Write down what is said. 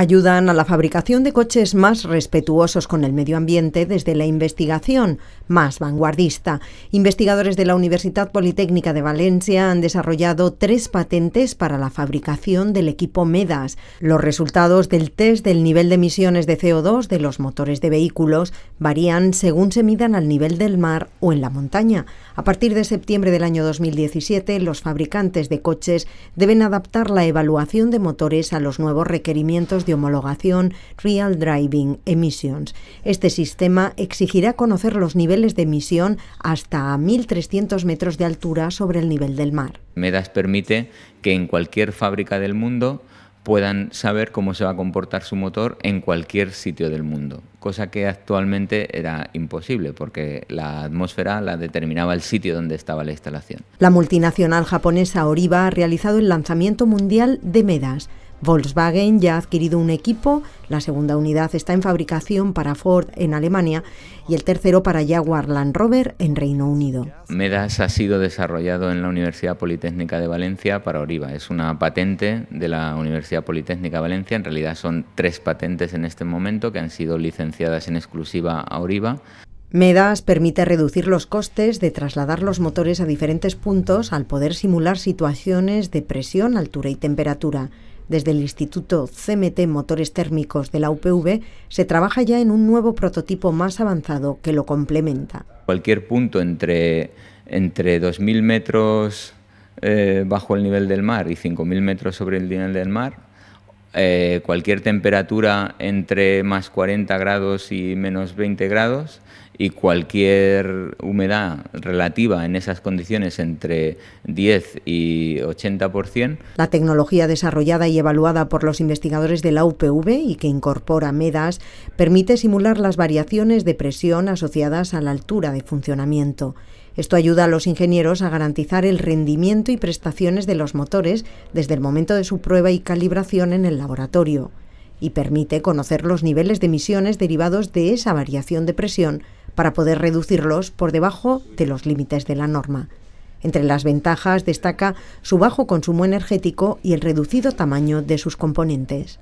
ayudan a la fabricación de coches más respetuosos con el medio ambiente desde la investigación más vanguardista. Investigadores de la Universidad Politécnica de Valencia han desarrollado tres patentes para la fabricación del equipo MEDAS. Los resultados del test del nivel de emisiones de CO2 de los motores de vehículos varían según se midan al nivel del mar o en la montaña. A partir de septiembre del año 2017, los fabricantes de coches deben adaptar la evaluación de motores a los nuevos requerimientos de homologación Real Driving Emissions. Este sistema exigirá conocer los niveles de emisión hasta 1.300 metros de altura sobre el nivel del mar. MEDAS permite que en cualquier fábrica del mundo puedan saber cómo se va a comportar su motor en cualquier sitio del mundo, cosa que actualmente era imposible porque la atmósfera la determinaba el sitio donde estaba la instalación. La multinacional japonesa Oriva... ha realizado el lanzamiento mundial de MEDAS, Volkswagen ya ha adquirido un equipo, la segunda unidad está en fabricación para Ford en Alemania y el tercero para Jaguar Land Rover en Reino Unido. MEDAS ha sido desarrollado en la Universidad Politécnica de Valencia para Oriva. Es una patente de la Universidad Politécnica de Valencia. En realidad son tres patentes en este momento que han sido licenciadas en exclusiva a Oriva. MEDAS permite reducir los costes de trasladar los motores a diferentes puntos al poder simular situaciones de presión, altura y temperatura. Desde el Instituto CMT Motores Térmicos de la UPV se trabaja ya en un nuevo prototipo más avanzado que lo complementa. Cualquier punto entre, entre 2.000 metros eh, bajo el nivel del mar y 5.000 metros sobre el nivel del mar eh, cualquier temperatura entre más 40 grados y menos 20 grados y cualquier humedad relativa en esas condiciones entre 10 y 80%. La tecnología desarrollada y evaluada por los investigadores de la UPV y que incorpora MEDAS permite simular las variaciones de presión asociadas a la altura de funcionamiento. Esto ayuda a los ingenieros a garantizar el rendimiento y prestaciones de los motores desde el momento de su prueba y calibración en el laboratorio y permite conocer los niveles de emisiones derivados de esa variación de presión para poder reducirlos por debajo de los límites de la norma. Entre las ventajas destaca su bajo consumo energético y el reducido tamaño de sus componentes.